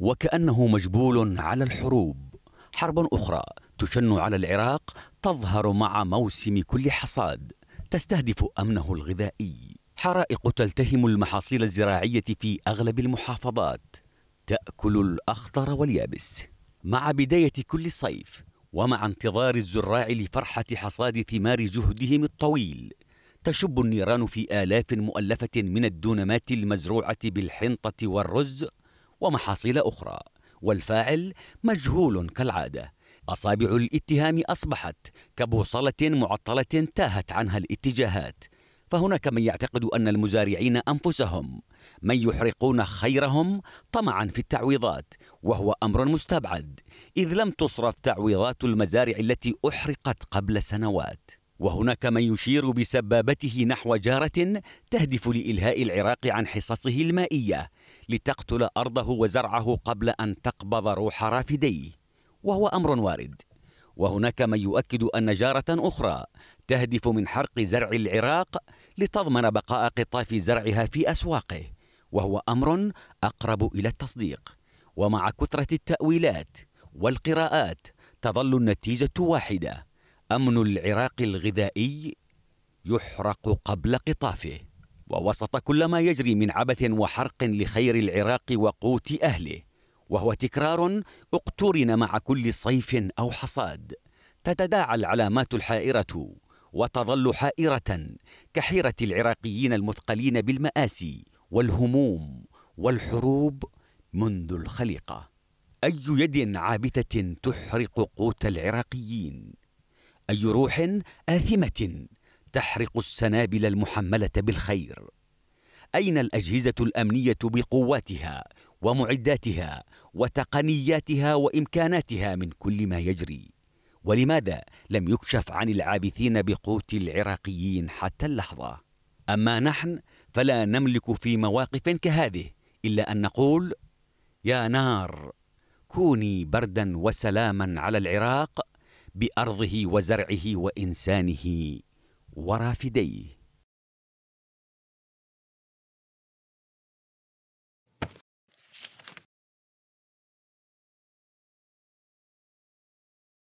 وكأنه مجبول على الحروب حرب أخرى تشن على العراق تظهر مع موسم كل حصاد تستهدف أمنه الغذائي حرائق تلتهم المحاصيل الزراعية في أغلب المحافظات تأكل الأخضر واليابس مع بداية كل صيف ومع انتظار الزراع لفرحة حصاد ثمار جهدهم الطويل تشب النيران في آلاف مؤلفة من الدونمات المزروعة بالحنطة والرز ومحاصيل أخرى والفاعل مجهول كالعادة أصابع الاتهام أصبحت كبوصلة معطلة تاهت عنها الاتجاهات فهناك من يعتقد أن المزارعين أنفسهم من يحرقون خيرهم طمعا في التعويضات وهو أمر مستبعد إذ لم تصرف تعويضات المزارع التي أحرقت قبل سنوات وهناك من يشير بسبابته نحو جارة تهدف لإلهاء العراق عن حصصه المائية لتقتل أرضه وزرعه قبل أن تقبض روح رافديه وهو أمر وارد وهناك من يؤكد أن جارة أخرى تهدف من حرق زرع العراق لتضمن بقاء قطاف زرعها في أسواقه وهو أمر أقرب إلى التصديق ومع كثرة التأويلات والقراءات تظل النتيجة واحدة أمن العراق الغذائي يحرق قبل قطافه ووسط كل ما يجري من عبث وحرق لخير العراق وقوت اهله وهو تكرار اقترن مع كل صيف او حصاد تتداعى العلامات الحائره وتظل حائره كحيره العراقيين المثقلين بالماسي والهموم والحروب منذ الخليقه اي يد عابثه تحرق قوت العراقيين اي روح اثمه تحرق السنابل المحمله بالخير اين الاجهزه الامنيه بقواتها ومعداتها وتقنياتها وامكاناتها من كل ما يجري ولماذا لم يكشف عن العابثين بقوت العراقيين حتى اللحظه اما نحن فلا نملك في مواقف كهذه الا ان نقول يا نار كوني بردا وسلاما على العراق بارضه وزرعه وانسانه ورافديه